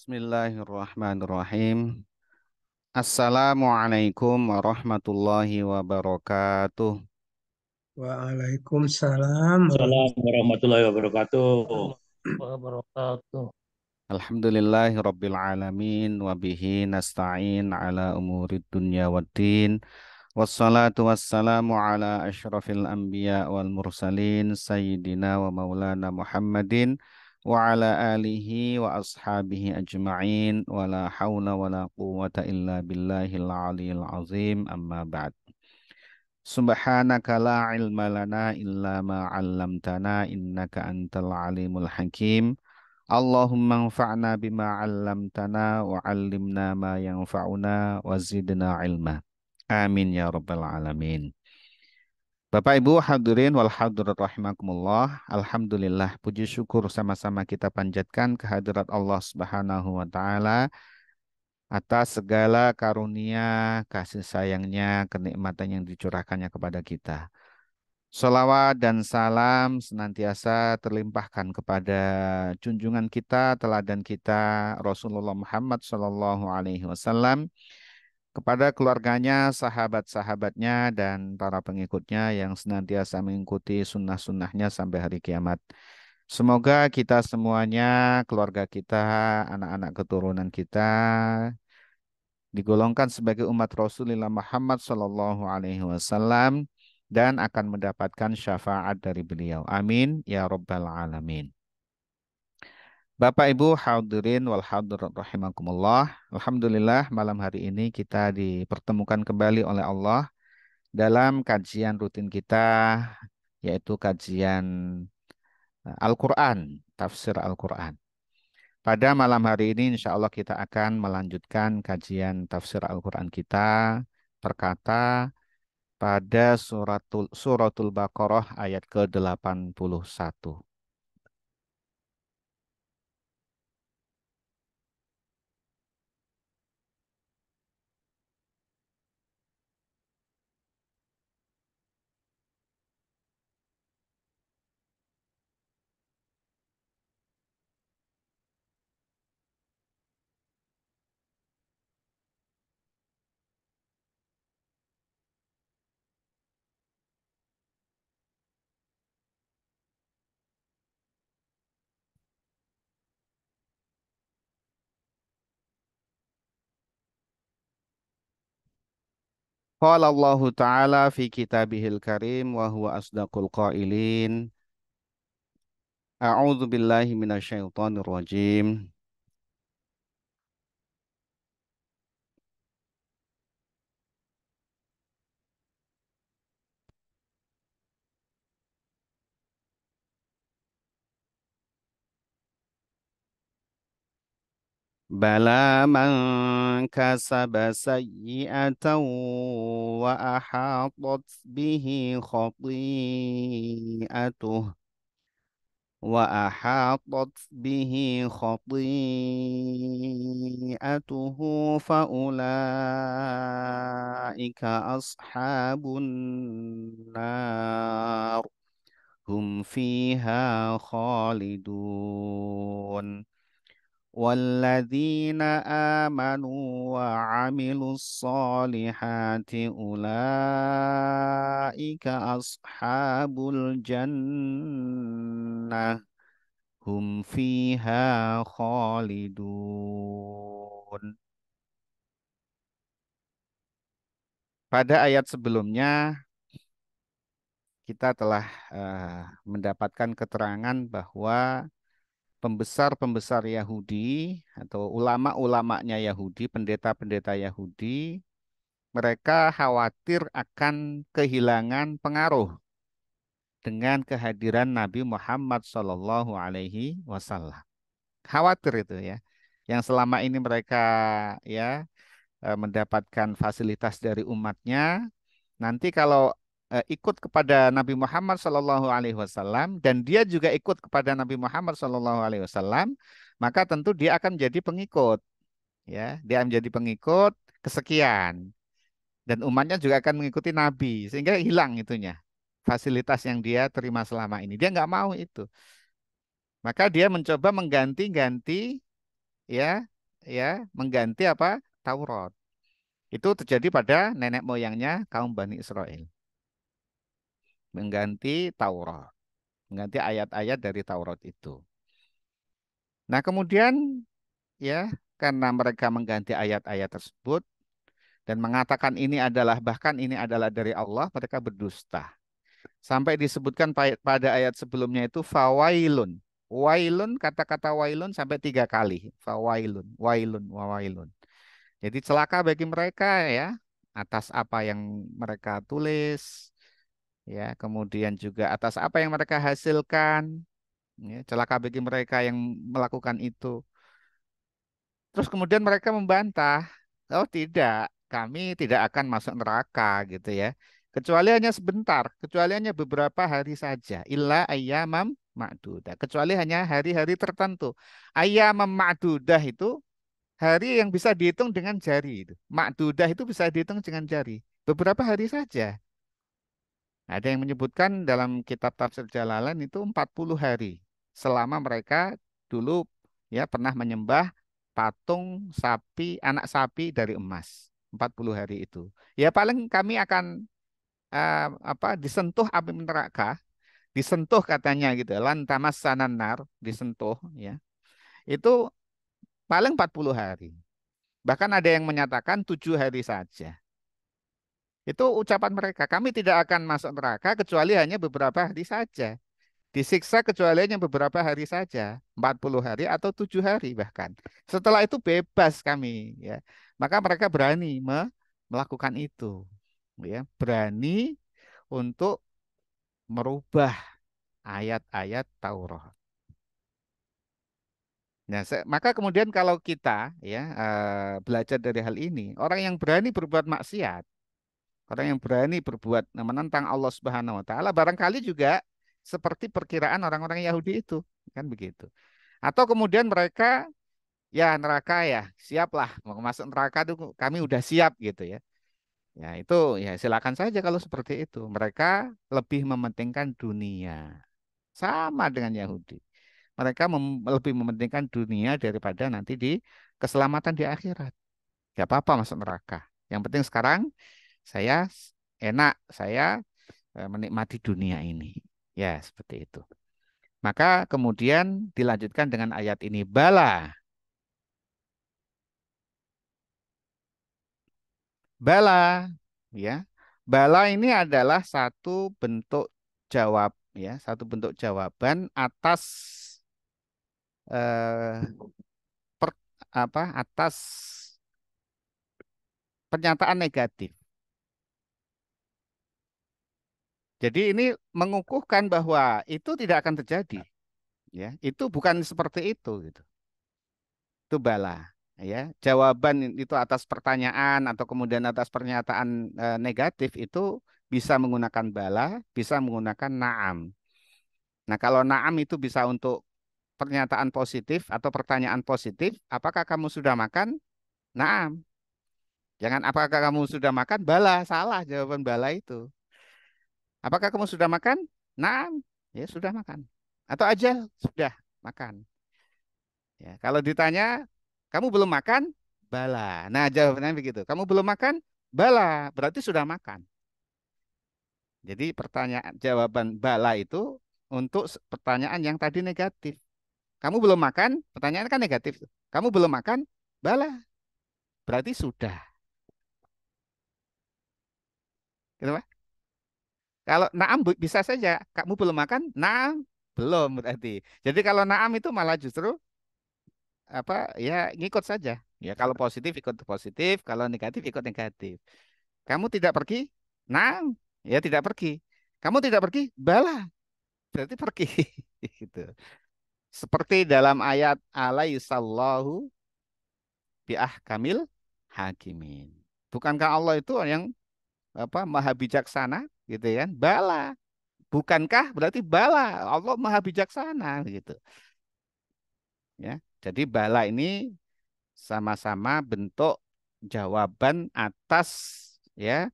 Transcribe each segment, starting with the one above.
Bismillahirrahmanirrahim. Assalamualaikum warahmatullahi wabarakatuh. Waalaikumsalam. Assalamualaikum warahmatullahi wabarakatuh. Wabarakatuh. Alhamdulillahi rabbil alamin wa bihi nasta'in ala umurid dunya waddin. Wassalatu wassalamu ala asyrafil anbiya wal mursalin sayyidina wa maulana Muhammadin وعلى آله وأصحابه أجمعين ولا حول ولا قوة إلا بالله العلي العظيم أما بعد سبحانك لا علم لنا إلا ما علمتنا إنك أنت العليم الحكيم اللهم انفعنا بما علمتنا وعلمنا ما ينفعنا وزدنا علما آمين يا رب العالمين Bapak Ibu hadirin wal hadirat rahimakumullah. Alhamdulillah puji syukur sama-sama kita panjatkan kehadirat Allah Subhanahu wa taala atas segala karunia, kasih sayangnya, kenikmatan yang dicurahkannya kepada kita. Salawat dan salam senantiasa terlimpahkan kepada junjungan kita, teladan kita Rasulullah Muhammad Shallallahu alaihi wasallam kepada keluarganya, sahabat-sahabatnya, dan para pengikutnya yang senantiasa mengikuti sunnah-sunnahnya sampai hari kiamat. Semoga kita semuanya, keluarga kita, anak-anak keturunan kita, digolongkan sebagai umat Rasulullah Muhammad sallallahu Alaihi Wasallam dan akan mendapatkan syafaat dari beliau. Amin ya robbal alamin. Bapak Ibu hadirin wal hadirat rahimakumullah. Alhamdulillah malam hari ini kita dipertemukan kembali oleh Allah dalam kajian rutin kita yaitu kajian eh, Al-Qur'an, tafsir Al-Qur'an. Pada malam hari ini insya Allah kita akan melanjutkan kajian tafsir Al-Qur'an kita terkata pada suratul suratul Baqarah ayat ke-81. Qala Allah Ta'ala fi kitabihil karim wa huwa asdaqul qailin. A'udzu billahi minasyaitonir rajim. بلى من كسب سيئة وأحاطت به خطيئته وأحاطت به خطيئته فأولئك أصحاب النار هم فيها خالدون والذين آمنوا وعملوا الصالحات أولئك أصحاب الجنة هم فيها خالدون Pada ayat sebelumnya kita telah uh, mendapatkan keterangan bahwa pembesar-pembesar Yahudi atau ulama-ulamanya Yahudi, pendeta-pendeta Yahudi, mereka khawatir akan kehilangan pengaruh dengan kehadiran Nabi Muhammad Shallallahu Alaihi Wasallam. Khawatir itu ya, yang selama ini mereka ya eh, mendapatkan fasilitas dari umatnya. Nanti kalau Eh, ikut kepada Nabi Muhammad Shallallahu Alaihi Wasallam dan dia juga ikut kepada Nabi Muhammad Shallallahu Alaihi Wasallam maka tentu dia akan menjadi pengikut ya dia menjadi pengikut kesekian dan umatnya juga akan mengikuti Nabi sehingga hilang itunya fasilitas yang dia terima selama ini dia nggak mau itu maka dia mencoba mengganti-ganti ya ya mengganti apa Taurat itu terjadi pada nenek moyangnya kaum Bani Israel mengganti Taurat, mengganti ayat-ayat dari Taurat itu. Nah, kemudian ya, karena mereka mengganti ayat-ayat tersebut dan mengatakan ini adalah bahkan ini adalah dari Allah, mereka berdusta. Sampai disebutkan pada ayat sebelumnya itu fawailun. Wailun kata-kata wailun sampai tiga kali. Fawailun, wailun, wailun. Jadi celaka bagi mereka ya atas apa yang mereka tulis, ya kemudian juga atas apa yang mereka hasilkan ya, celaka bagi mereka yang melakukan itu terus kemudian mereka membantah oh tidak kami tidak akan masuk neraka gitu ya kecuali hanya sebentar kecuali hanya beberapa hari saja illa ayyamam ma'dudah kecuali hanya hari-hari tertentu ayyamam ma'dudah itu hari yang bisa dihitung dengan jari itu ma'dudah itu bisa dihitung dengan jari beberapa hari saja Nah, ada yang menyebutkan dalam kitab Tafsir Jalalain itu 40 hari selama mereka dulu ya pernah menyembah patung sapi anak sapi dari emas 40 hari itu. Ya paling kami akan uh, apa disentuh api neraka, disentuh katanya gitu. Lantamas sananar disentuh ya. Itu paling 40 hari. Bahkan ada yang menyatakan tujuh hari saja. Itu ucapan mereka, kami tidak akan masuk neraka kecuali hanya beberapa hari saja. Disiksa kecuali hanya beberapa hari saja, 40 hari atau tujuh hari bahkan. Setelah itu bebas kami. ya Maka mereka berani me melakukan itu. ya Berani untuk merubah ayat-ayat Taurat. Nah, maka kemudian kalau kita ya eh, belajar dari hal ini, orang yang berani berbuat maksiat Orang yang berani berbuat menentang Allah Subhanahu wa taala barangkali juga seperti perkiraan orang-orang Yahudi itu, kan begitu. Atau kemudian mereka ya neraka ya, siaplah mau masuk neraka tuh kami udah siap gitu ya. Ya itu ya silakan saja kalau seperti itu. Mereka lebih mementingkan dunia. Sama dengan Yahudi. Mereka mem lebih mementingkan dunia daripada nanti di keselamatan di akhirat. Gak apa-apa masuk neraka. Yang penting sekarang saya enak, saya eh, menikmati dunia ini. Ya, seperti itu. Maka kemudian dilanjutkan dengan ayat ini. Bala. Bala. ya Bala ini adalah satu bentuk jawab. ya Satu bentuk jawaban atas eh, per, apa atas pernyataan negatif. Jadi ini mengukuhkan bahwa itu tidak akan terjadi. Ya, itu bukan seperti itu gitu. Itu bala, ya. Jawaban itu atas pertanyaan atau kemudian atas pernyataan e, negatif itu bisa menggunakan bala, bisa menggunakan naam. Nah, kalau naam itu bisa untuk pernyataan positif atau pertanyaan positif, apakah kamu sudah makan? Naam. Jangan apakah kamu sudah makan? Bala, salah jawaban bala itu. Apakah kamu sudah makan? Nah, ya sudah makan. Atau aja sudah makan. Ya, kalau ditanya, kamu belum makan? Bala. Nah, jawabannya begitu. Kamu belum makan? Bala. Berarti sudah makan. Jadi pertanyaan jawaban bala itu untuk pertanyaan yang tadi negatif. Kamu belum makan? Pertanyaan kan negatif. Kamu belum makan? Bala. Berarti sudah. Gitu, Pak? Kalau naam bisa saja kamu belum makan, naam belum berarti. Jadi kalau naam itu malah justru apa ya ngikut saja. Ya kalau positif ikut positif, kalau negatif ikut negatif. Kamu tidak pergi, naam ya tidak pergi. Kamu tidak pergi, bala berarti pergi gitu. Seperti dalam ayat alaihissallahu bi'ah kamil hakimin. Bukankah Allah itu yang apa maha bijaksana gitu ya kan bala bukankah berarti bala Allah maha bijaksana gitu ya jadi bala ini sama-sama bentuk jawaban atas ya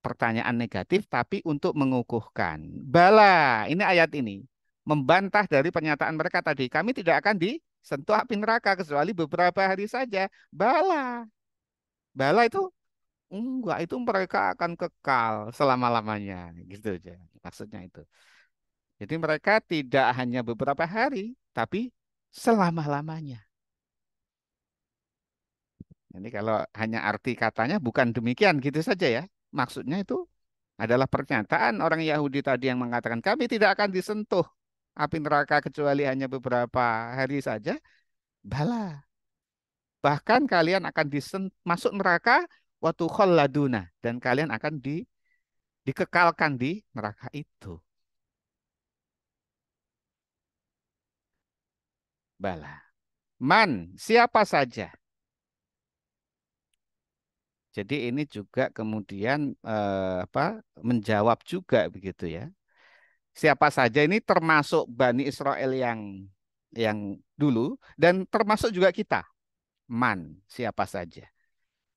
pertanyaan negatif tapi untuk mengukuhkan bala ini ayat ini membantah dari pernyataan mereka tadi kami tidak akan disentuh api neraka kecuali beberapa hari saja bala bala itu Enggak, itu mereka akan kekal selama-lamanya, gitu aja. Maksudnya itu. Jadi mereka tidak hanya beberapa hari, tapi selama-lamanya. ini kalau hanya arti katanya bukan demikian gitu saja ya. Maksudnya itu adalah pernyataan orang Yahudi tadi yang mengatakan kami tidak akan disentuh api neraka kecuali hanya beberapa hari saja. Bala. Bahkan kalian akan disentuh, masuk neraka Watu khalladuna dan kalian akan di dikekalkan di neraka itu. Bala. Man, siapa saja. Jadi ini juga kemudian eh, apa menjawab juga begitu ya. Siapa saja ini termasuk Bani Israel yang yang dulu dan termasuk juga kita. Man, siapa saja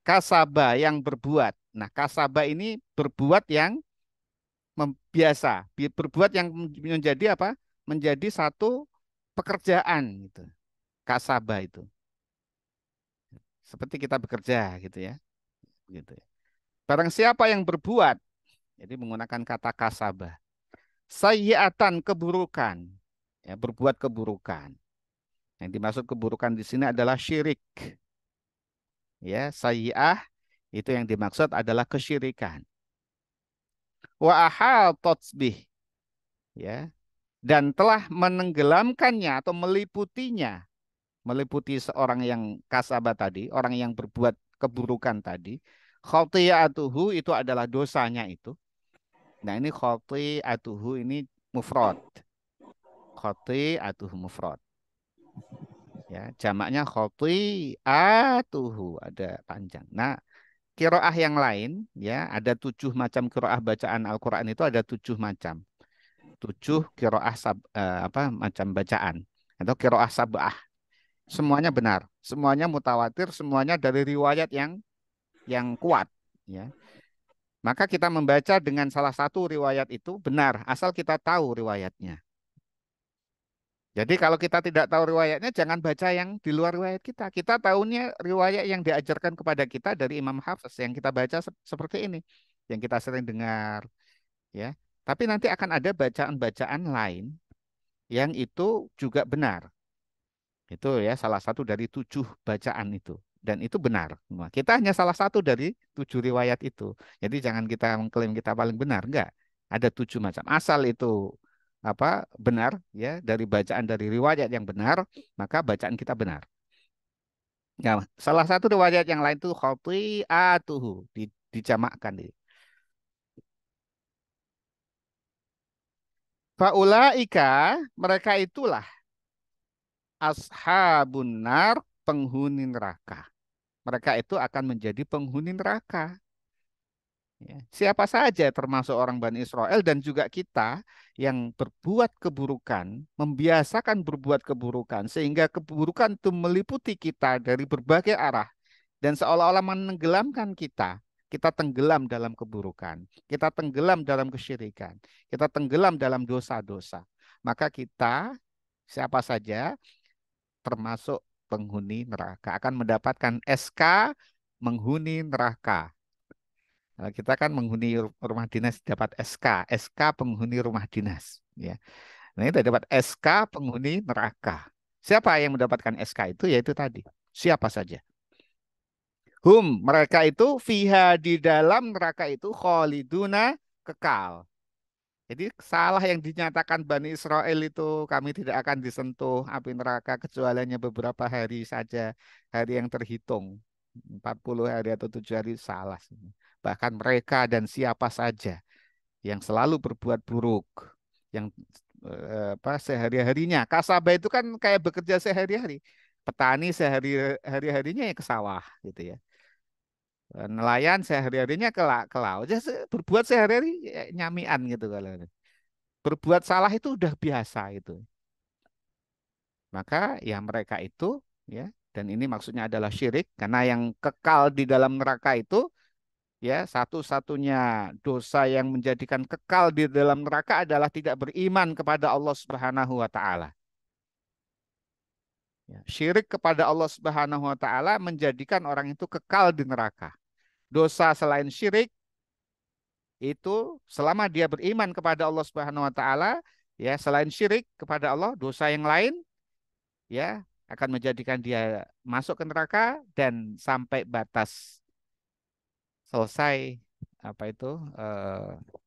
kasaba yang berbuat. Nah, kasaba ini berbuat yang biasa, berbuat yang menjadi apa? Menjadi satu pekerjaan gitu. Kasaba itu. Seperti kita bekerja gitu ya. Gitu Barang siapa yang berbuat, jadi menggunakan kata kasaba. Sayyatan keburukan, ya, berbuat keburukan. Yang dimaksud keburukan di sini adalah syirik ya sayyi'ah itu yang dimaksud adalah kesyirikan wa bih ya dan telah menenggelamkannya atau meliputinya meliputi seorang yang kasabah tadi orang yang berbuat keburukan tadi khotiatuhu itu adalah dosanya itu nah ini khotiatuhu ini mufrad khotiatuhu mufrad Ya, jamaknya atuhu ada panjang. Nah, kiroah yang lain ya ada tujuh macam kiroah bacaan Al-Quran itu ada tujuh macam tujuh kiroah sab, eh, apa macam bacaan atau kiroah sabah semuanya benar semuanya mutawatir semuanya dari riwayat yang yang kuat ya maka kita membaca dengan salah satu riwayat itu benar asal kita tahu riwayatnya jadi kalau kita tidak tahu riwayatnya, jangan baca yang di luar riwayat kita. Kita tahunya riwayat yang diajarkan kepada kita dari Imam Hafiz yang kita baca seperti ini, yang kita sering dengar, ya. Tapi nanti akan ada bacaan-bacaan lain yang itu juga benar. Itu ya salah satu dari tujuh bacaan itu dan itu benar. Kita hanya salah satu dari tujuh riwayat itu. Jadi jangan kita mengklaim kita paling benar, enggak. Ada tujuh macam. Asal itu apa benar ya dari bacaan dari riwayat yang benar maka bacaan kita benar. ya salah satu riwayat yang lain itu khati'atuhu di, dijamakkan di. Faulaika mereka itulah ashabun nar penghuni neraka. Mereka itu akan menjadi penghuni neraka. Ya, siapa saja termasuk orang Bani Israel dan juga kita yang berbuat keburukan, membiasakan berbuat keburukan sehingga keburukan itu meliputi kita dari berbagai arah dan seolah-olah menenggelamkan kita. Kita tenggelam dalam keburukan, kita tenggelam dalam kesyirikan, kita tenggelam dalam dosa-dosa. Maka kita siapa saja termasuk penghuni neraka akan mendapatkan SK menghuni neraka Nah, kita kan menghuni rumah dinas dapat SK, SK penghuni rumah dinas, ya. Nah, kita dapat SK penghuni neraka. Siapa yang mendapatkan SK itu yaitu tadi, siapa saja. Hum, mereka itu fiha di dalam neraka itu khaliduna kekal. Jadi salah yang dinyatakan Bani Israel itu kami tidak akan disentuh api neraka kecuali hanya beberapa hari saja, hari yang terhitung. 40 hari atau 7 hari salah bahkan mereka dan siapa saja yang selalu berbuat buruk, yang eh, apa sehari-harinya. kasabah itu kan kayak bekerja sehari-hari. Petani sehari harinya ya ke sawah gitu ya. Eh, nelayan sehari-harinya ke, ke laut. Ya, berbuat sehari-hari ya, nyamian gitu kalau. Berbuat salah itu udah biasa itu. Maka ya mereka itu ya dan ini maksudnya adalah syirik karena yang kekal di dalam neraka itu ya satu-satunya dosa yang menjadikan kekal di dalam neraka adalah tidak beriman kepada Allah Subhanahu wa taala. Ya, syirik kepada Allah Subhanahu wa taala menjadikan orang itu kekal di neraka. Dosa selain syirik itu selama dia beriman kepada Allah Subhanahu wa taala, ya selain syirik kepada Allah, dosa yang lain ya akan menjadikan dia masuk ke neraka dan sampai batas selesai apa itu eh,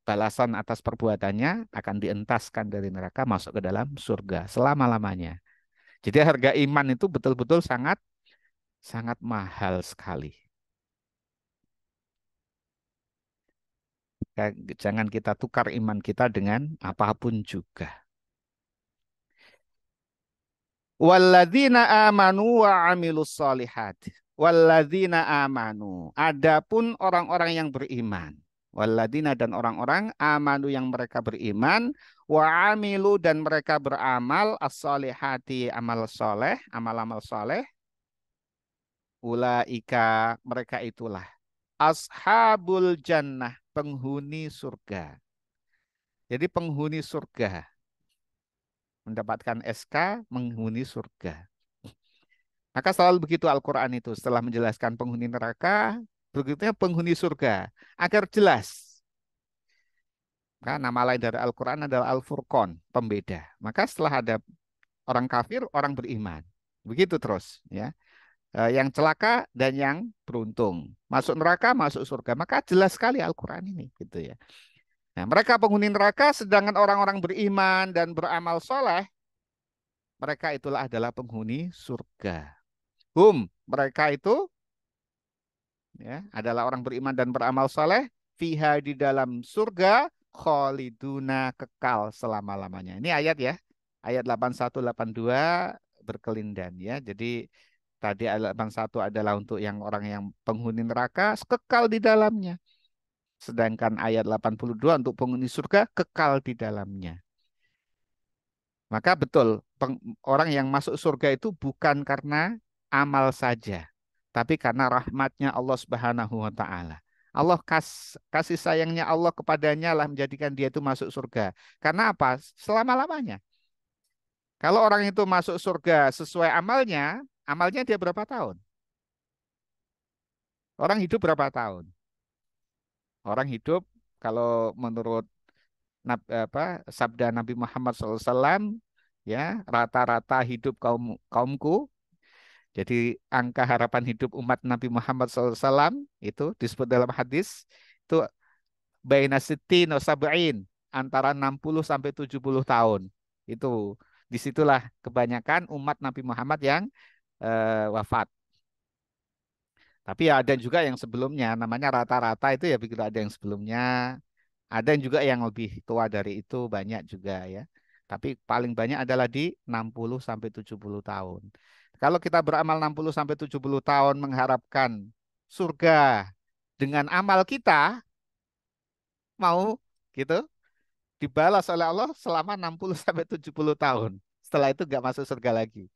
balasan atas perbuatannya akan dientaskan dari neraka masuk ke dalam surga selama-lamanya. Jadi harga iman itu betul-betul sangat sangat mahal sekali. Jangan kita tukar iman kita dengan apapun juga. Walladzina amanu wa amilus Walladzina amanu. Adapun orang-orang yang beriman. Walladzina dan orang-orang amanu yang mereka beriman. Wa amilu dan mereka beramal. as amal soleh. Amal-amal soleh. Ulaika mereka itulah. Ashabul jannah. Penghuni surga. Jadi penghuni surga. Mendapatkan SK menghuni surga. Maka selalu begitu Al-Quran itu setelah menjelaskan penghuni neraka, berikutnya penghuni surga, agar jelas. Maka nama lain dari Al-Quran adalah Al-Furqan, pembeda. Maka setelah ada orang kafir, orang beriman. Begitu terus. ya eh, Yang celaka dan yang beruntung. Masuk neraka, masuk surga. Maka jelas sekali Al-Quran ini. gitu ya. Nah, mereka penghuni neraka, sedangkan orang-orang beriman dan beramal soleh, mereka itulah adalah penghuni surga. Hum, mereka itu ya, adalah orang beriman dan beramal saleh fiha di dalam surga khaliduna kekal selama-lamanya. Ini ayat ya. Ayat 8182 berkelindan ya. Jadi tadi ayat 81 adalah untuk yang orang yang penghuni neraka kekal di dalamnya. Sedangkan ayat 82 untuk penghuni surga kekal di dalamnya. Maka betul orang yang masuk surga itu bukan karena amal saja, tapi karena rahmatnya Allah Subhanahu wa taala. Allah kas, kasih sayangnya Allah kepadanya lah menjadikan dia itu masuk surga. Karena apa? Selama-lamanya. Kalau orang itu masuk surga sesuai amalnya, amalnya dia berapa tahun? Orang hidup berapa tahun? Orang hidup kalau menurut apa, sabda Nabi Muhammad SAW, ya rata-rata hidup kaum kaumku jadi angka harapan hidup umat Nabi Muhammad SAW itu disebut dalam hadis itu bainasiti nosabain antara 60 sampai 70 tahun. Itu disitulah kebanyakan umat Nabi Muhammad yang eh, wafat. Tapi ya ada juga yang sebelumnya, namanya rata-rata itu ya begitu ada yang sebelumnya, ada yang juga yang lebih tua dari itu banyak juga ya. Tapi paling banyak adalah di 60 sampai 70 tahun. Kalau kita beramal 60 sampai 70 tahun mengharapkan surga dengan amal kita mau gitu dibalas oleh Allah selama 60 sampai 70 tahun. Setelah itu nggak masuk surga lagi.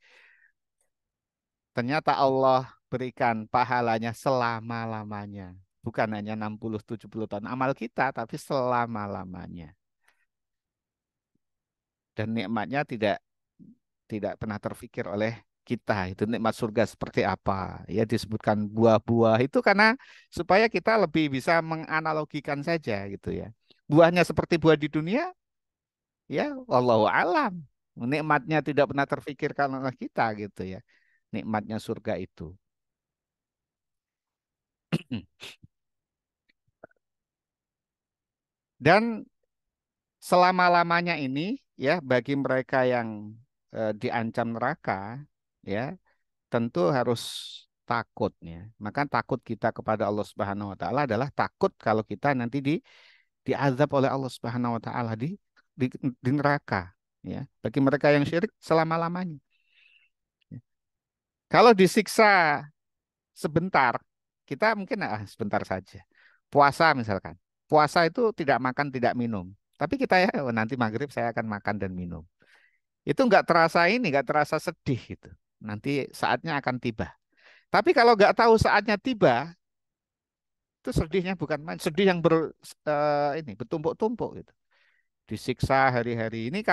Ternyata Allah berikan pahalanya selama-lamanya. Bukan hanya 60 70 tahun amal kita tapi selama-lamanya. Dan nikmatnya tidak tidak pernah terfikir oleh kita itu nikmat surga seperti apa ya disebutkan buah-buah itu karena supaya kita lebih bisa menganalogikan saja gitu ya buahnya seperti buah di dunia ya wallahu alam nikmatnya tidak pernah terfikirkan oleh kita gitu ya nikmatnya surga itu dan selama lamanya ini ya bagi mereka yang eh, diancam neraka ya tentu harus takut ya. Maka takut kita kepada Allah Subhanahu wa taala adalah takut kalau kita nanti di diazab oleh Allah Subhanahu wa taala di, di di neraka ya. Bagi mereka yang syirik selama-lamanya. Ya. Kalau disiksa sebentar, kita mungkin ah, sebentar saja. Puasa misalkan. Puasa itu tidak makan, tidak minum. Tapi kita ya oh, nanti maghrib saya akan makan dan minum. Itu nggak terasa ini, nggak terasa sedih gitu. Nanti saatnya akan tiba. Tapi kalau nggak tahu saatnya tiba, itu sedihnya bukan main, sedih yang ber uh, ini bertumpuk-tumpuk gitu. Disiksa hari-hari ini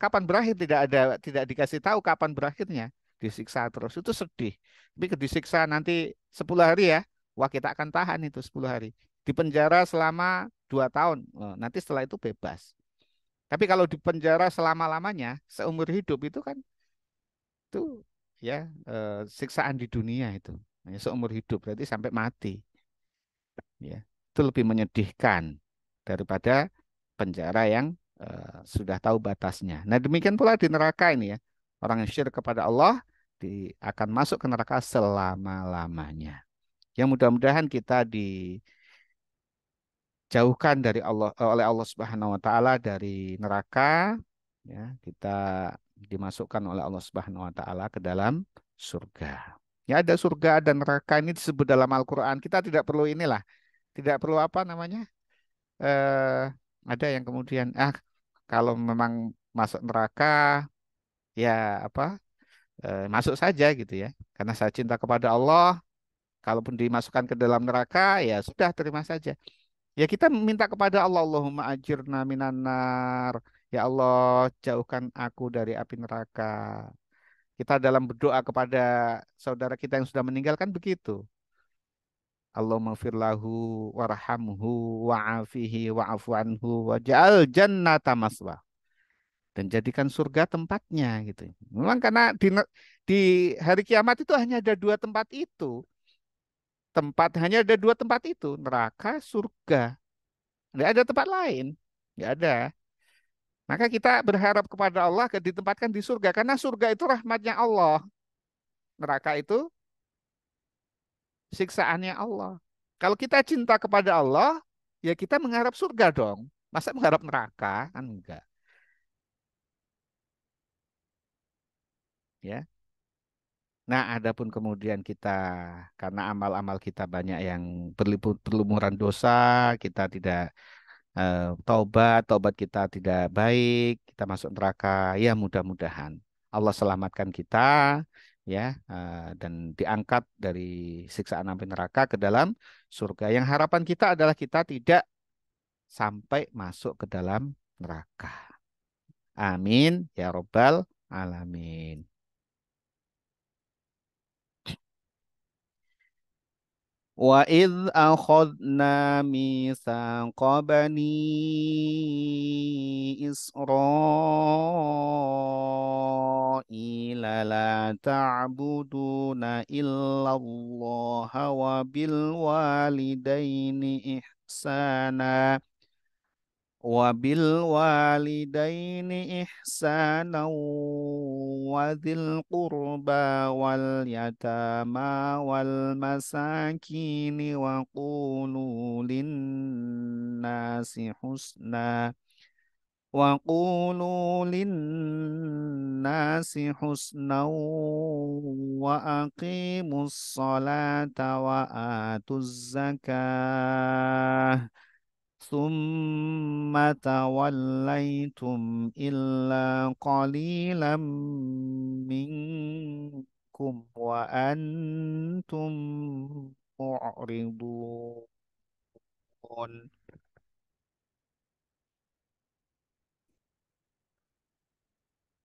kapan berakhir tidak ada tidak dikasih tahu kapan berakhirnya disiksa terus itu sedih. Tapi disiksa nanti 10 hari ya, wah kita akan tahan itu 10 hari. Di penjara selama dua tahun, oh, nanti setelah itu bebas. Tapi kalau di penjara selama-lamanya, seumur hidup itu kan itu ya eh, siksaan di dunia itu ya, seumur hidup berarti sampai mati ya itu lebih menyedihkan daripada penjara yang eh, sudah tahu batasnya nah demikian pula di neraka ini ya orang yang syirik kepada Allah di, akan masuk ke neraka selama-lamanya yang mudah-mudahan kita di jauhkan dari Allah eh, oleh Allah Subhanahu wa taala dari neraka ya kita dimasukkan oleh Allah Subhanahu wa taala ke dalam surga. Ya ada surga dan neraka ini disebut dalam Al-Qur'an. Kita tidak perlu inilah. Tidak perlu apa namanya? Eh ada yang kemudian ah kalau memang masuk neraka ya apa? Eh, masuk saja gitu ya. Karena saya cinta kepada Allah. Kalaupun dimasukkan ke dalam neraka ya sudah terima saja. Ya kita minta kepada Allah Allahumma ajirna minan nar Ya Allah, jauhkan aku dari api neraka. Kita dalam berdoa kepada saudara kita yang sudah meninggalkan begitu. Allah maghfirlahu warhamhu wa'afihi waafuanhu waja'al waj'al jannata maswa. Dan jadikan surga tempatnya gitu. Memang karena di, di hari kiamat itu hanya ada dua tempat itu. Tempat hanya ada dua tempat itu, neraka, surga. Tidak ada tempat lain. Tidak ada. Maka kita berharap kepada Allah ditempatkan di surga. Karena surga itu rahmatnya Allah. Neraka itu siksaannya Allah. Kalau kita cinta kepada Allah, ya kita mengharap surga dong. Masa mengharap neraka? Kan enggak. Ya. Nah, adapun kemudian kita karena amal-amal kita banyak yang berlumuran dosa, kita tidak Eh, taubat, taubat kita tidak baik, kita masuk neraka, ya mudah-mudahan Allah selamatkan kita ya eh, dan diangkat dari siksaan api neraka ke dalam surga. Yang harapan kita adalah kita tidak sampai masuk ke dalam neraka. Amin ya robbal alamin. وإذ أخذنا ميثاق بني إسرائيل لا تعبدون إلا الله وبالوالدين إحسانا وبالوالدين إحسانا وذي القربى واليتامى والمساكين وقولوا للناس حسنا وقولوا للناس حسنا وأقيموا الصلاة وآتوا الزكاة ثم توليتم إلا قليلا منكم وأنتم معرضون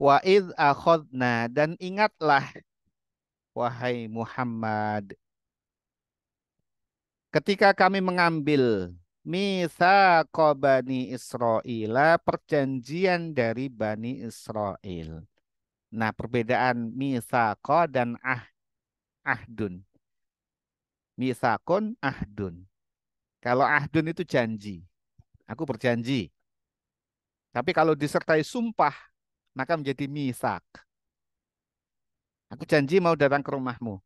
Wa'id akhodna dan ingatlah wahai Muhammad ketika kami mengambil Misa Bani Israel, perjanjian dari Bani Israel. Nah, perbedaan kau dan ah, ahdun. Misakun, ahdun. Kalau ahdun itu janji. Aku berjanji. Tapi kalau disertai sumpah, maka menjadi misak. Aku janji mau datang ke rumahmu.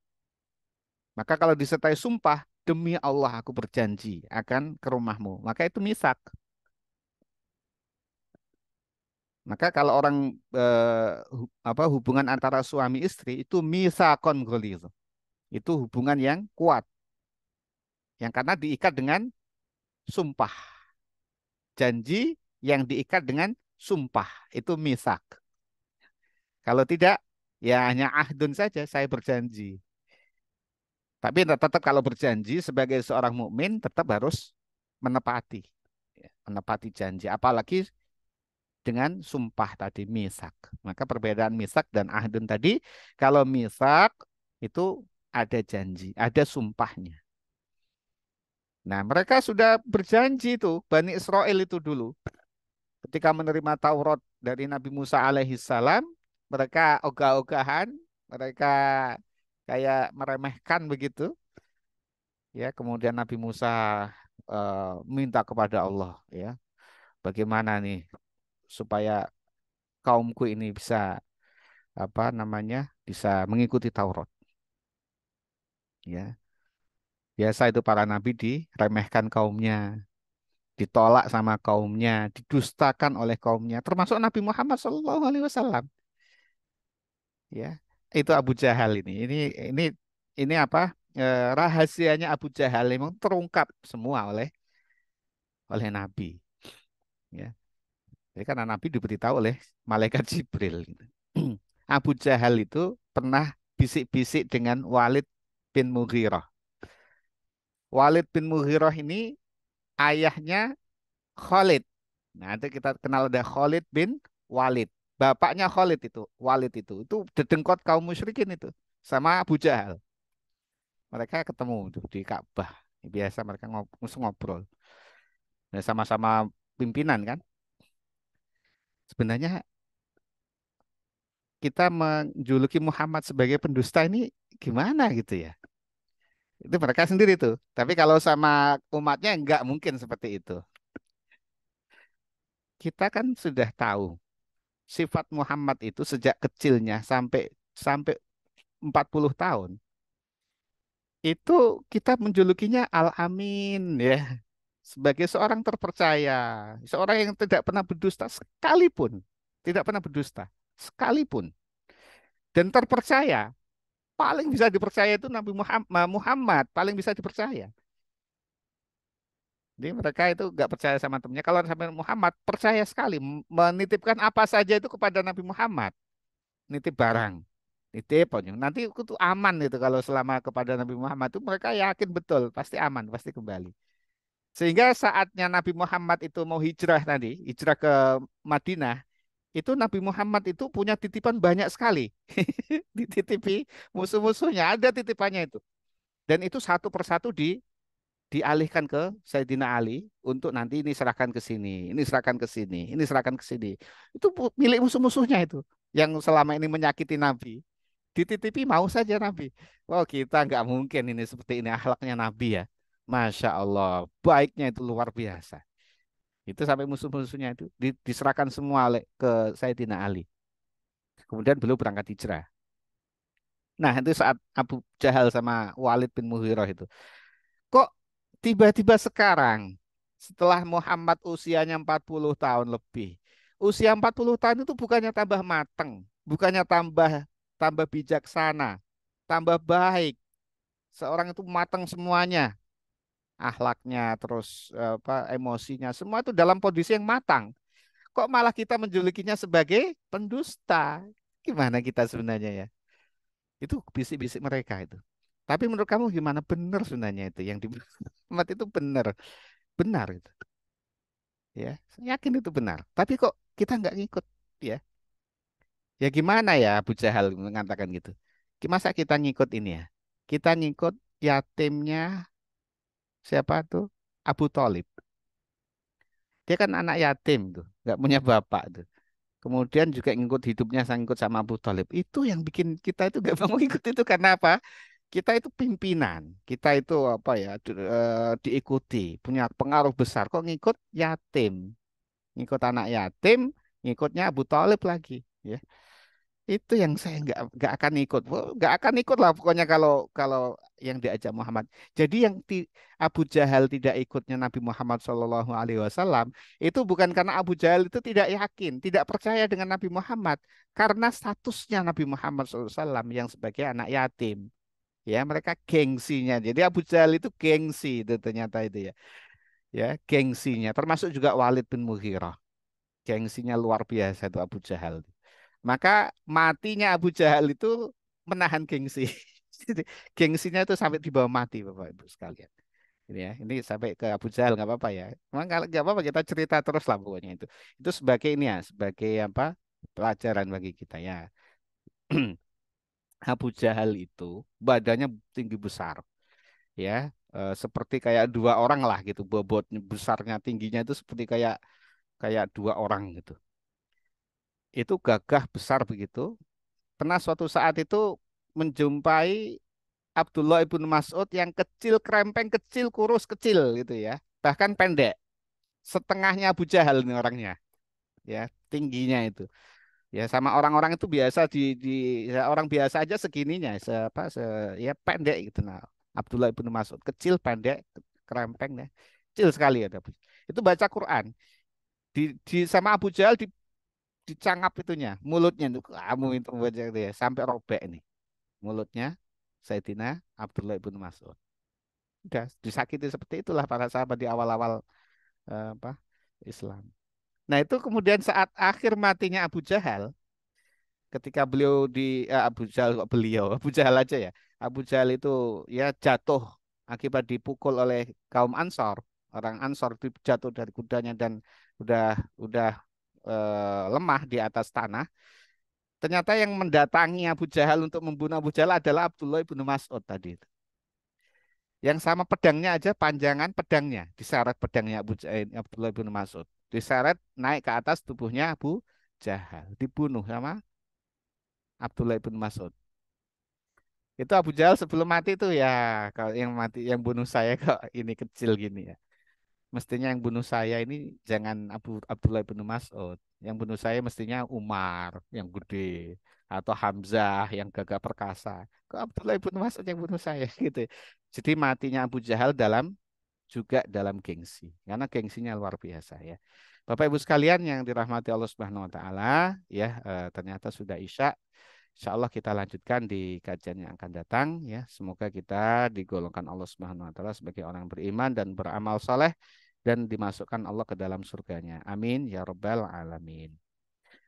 Maka kalau disertai sumpah, demi Allah aku berjanji akan ke rumahmu. Maka itu misak. Maka kalau orang eh, apa hubungan antara suami istri itu misakon goliz. Itu hubungan yang kuat. Yang karena diikat dengan sumpah. Janji yang diikat dengan sumpah. Itu misak. Kalau tidak, ya hanya ahdun saja saya berjanji. Tapi tetap kalau berjanji sebagai seorang mukmin tetap harus menepati, ya, menepati janji. Apalagi dengan sumpah tadi misak. Maka perbedaan misak dan ahdun tadi, kalau misak itu ada janji, ada sumpahnya. Nah, mereka sudah berjanji itu Bani Israel itu dulu. Ketika menerima Taurat dari Nabi Musa alaihissalam, mereka ogah-ogahan, mereka kayak meremehkan begitu. Ya, kemudian Nabi Musa uh, minta kepada Allah, ya. Bagaimana nih supaya kaumku ini bisa apa namanya? bisa mengikuti Taurat. Ya. Biasa itu para nabi diremehkan kaumnya, ditolak sama kaumnya, didustakan oleh kaumnya, termasuk Nabi Muhammad saw Ya, itu Abu Jahal ini. Ini ini ini apa? Eh, rahasianya Abu Jahal memang terungkap semua oleh oleh Nabi. Ya. Jadi ya, karena Nabi diberitahu oleh malaikat Jibril. Gitu. Abu Jahal itu pernah bisik-bisik dengan Walid bin Mughirah. Walid bin Mughirah ini ayahnya Khalid. Nah, itu kita kenal ada Khalid bin Walid bapaknya Khalid itu, Walid itu, itu dedengkot kaum musyrikin itu sama Abu Jahal. Mereka ketemu di Ka'bah. Biasa mereka ngobrol. Dan nah, sama-sama pimpinan kan. Sebenarnya kita menjuluki Muhammad sebagai pendusta ini gimana gitu ya? Itu mereka sendiri tuh. Tapi kalau sama umatnya enggak mungkin seperti itu. Kita kan sudah tahu sifat Muhammad itu sejak kecilnya sampai sampai 40 tahun itu kita menjulukinya Al-Amin ya sebagai seorang terpercaya, seorang yang tidak pernah berdusta sekalipun, tidak pernah berdusta sekalipun. Dan terpercaya, paling bisa dipercaya itu Nabi Muhammad, Muhammad paling bisa dipercaya. Jadi mereka itu nggak percaya sama temannya. Kalau sampai Muhammad percaya sekali menitipkan apa saja itu kepada Nabi Muhammad. Nitip barang, nitip Nanti itu aman gitu kalau selama kepada Nabi Muhammad itu mereka yakin betul pasti aman, pasti kembali. Sehingga saatnya Nabi Muhammad itu mau hijrah nanti hijrah ke Madinah, itu Nabi Muhammad itu punya titipan banyak sekali. Dititipi musuh-musuhnya, ada titipannya itu. Dan itu satu persatu di dialihkan ke Saidina Ali untuk nanti ini serahkan ke sini, ini serahkan ke sini, ini serahkan ke sini. Itu milik musuh-musuhnya itu yang selama ini menyakiti Nabi. Dititipi mau saja Nabi. Wow oh, kita nggak mungkin ini seperti ini akhlaknya Nabi ya. Masya Allah, baiknya itu luar biasa. Itu sampai musuh-musuhnya itu diserahkan semua ke Saidina Ali. Kemudian beliau berangkat hijrah. Nah itu saat Abu Jahal sama Walid bin Muhirah itu tiba-tiba sekarang setelah Muhammad usianya 40 tahun lebih. Usia 40 tahun itu bukannya tambah mateng, bukannya tambah tambah bijaksana, tambah baik. Seorang itu matang semuanya. Akhlaknya terus apa emosinya semua itu dalam kondisi yang matang. Kok malah kita menjulukinya sebagai pendusta? Gimana kita sebenarnya ya? Itu bisik-bisik mereka itu. Tapi menurut kamu gimana benar sebenarnya itu yang di umat itu benar, benar itu. Ya, saya yakin itu benar. Tapi kok kita nggak ngikut ya? Ya gimana ya Abu Jahal mengatakan gitu. Masa kita ngikut ini ya? Kita ngikut yatimnya siapa tuh? Abu Talib. Dia kan anak yatim tuh, nggak punya bapak tuh kemudian juga ngikut hidupnya sangkut sama Abu Talib itu yang bikin kita itu nggak mau ngikut itu karena apa kita itu pimpinan, kita itu apa ya di, uh, diikuti, punya pengaruh besar. Kok ngikut yatim, ngikut anak yatim, ngikutnya Abu Talib lagi, ya itu yang saya nggak nggak akan ikut nggak akan ikut lah pokoknya kalau kalau yang diajak Muhammad jadi yang ti, Abu Jahal tidak ikutnya Nabi Muhammad Shallallahu Alaihi Wasallam itu bukan karena Abu Jahal itu tidak yakin tidak percaya dengan Nabi Muhammad karena statusnya Nabi Muhammad SAW yang sebagai anak yatim ya mereka gengsinya jadi Abu Jahal itu gengsi itu ternyata itu ya ya gengsinya termasuk juga Walid bin Mughirah gengsinya luar biasa itu Abu Jahal maka matinya Abu Jahal itu menahan gengsi gengsinya itu sampai dibawa mati bapak ibu sekalian ini ya ini sampai ke Abu Jahal nggak apa-apa ya memang kalau nggak apa-apa kita cerita terus lah pokoknya itu itu sebagai ini ya sebagai apa pelajaran bagi kita ya Abu Jahal itu badannya tinggi besar ya eh, seperti kayak dua orang lah gitu bobotnya besarnya tingginya itu seperti kayak kayak dua orang gitu itu gagah besar begitu pernah suatu saat itu menjumpai Abdullah ibn Mas'ud yang kecil krempeng kecil kurus kecil gitu ya bahkan pendek setengahnya Abu Jahal ini orangnya ya tingginya itu ya sama orang-orang itu biasa di di ya orang biasa aja segininya se, apa se, ya pendek gitu nah Abdullah ibnu Mas'ud kecil pendek kerempeng ya kecil sekali ada itu baca Quran di, di sama Abu Jahal di dicangap itunya mulutnya itu, kamu itu baca itu ya sampai robek ini mulutnya Saidina Abdullah ibnu Mas'ud udah disakiti seperti itulah para sahabat di awal-awal eh, apa Islam Nah itu kemudian saat akhir matinya Abu Jahal, ketika beliau di eh, Abu Jahal kok beliau Abu Jahal aja ya Abu Jahal itu ya jatuh akibat dipukul oleh kaum Ansor orang Ansor itu jatuh dari kudanya dan udah udah eh, lemah di atas tanah. Ternyata yang mendatangi Abu Jahal untuk membunuh Abu Jahal adalah Abdullah ibnu Mas'ud tadi yang sama pedangnya aja panjangan pedangnya diseret pedangnya Abu Abdullah bin Mas'ud diseret naik ke atas tubuhnya Abu Jahal, dibunuh sama Abdullah bin Mas'ud. Itu Abu Jahal sebelum mati itu ya kalau yang mati yang bunuh saya kok ini kecil gini ya. Mestinya yang bunuh saya ini jangan Abu Abdullah bin Mas'ud. Yang bunuh saya mestinya Umar yang gede atau Hamzah yang gagah perkasa. Kok Abdullah bin Mas'ud yang bunuh saya gitu. Ya? Jadi matinya Abu Jahal dalam juga dalam gengsi. Karena gengsinya luar biasa ya. Bapak Ibu sekalian yang dirahmati Allah Subhanahu wa taala, ya e, ternyata sudah Isya. Insya Allah kita lanjutkan di kajian yang akan datang ya. Semoga kita digolongkan Allah Subhanahu wa taala sebagai orang beriman dan beramal saleh dan dimasukkan Allah ke dalam surganya. Amin ya robbal alamin.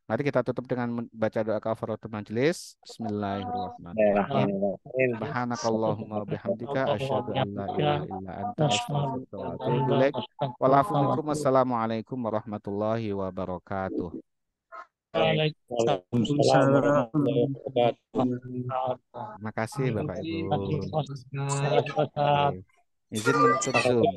Mari kita tutup dengan baca doa kafaratul majelis. Bismillahirrahmanirrahim. Subhanakallahumma bihamdika asyhadu an la ilaha illa anta astaghfiruka wa atubu Wassalamualaikum warahmatullahi wabarakatuh. Waalaikumsalam. Terima kasih Bapak Ibu. Izin menutup Zoom.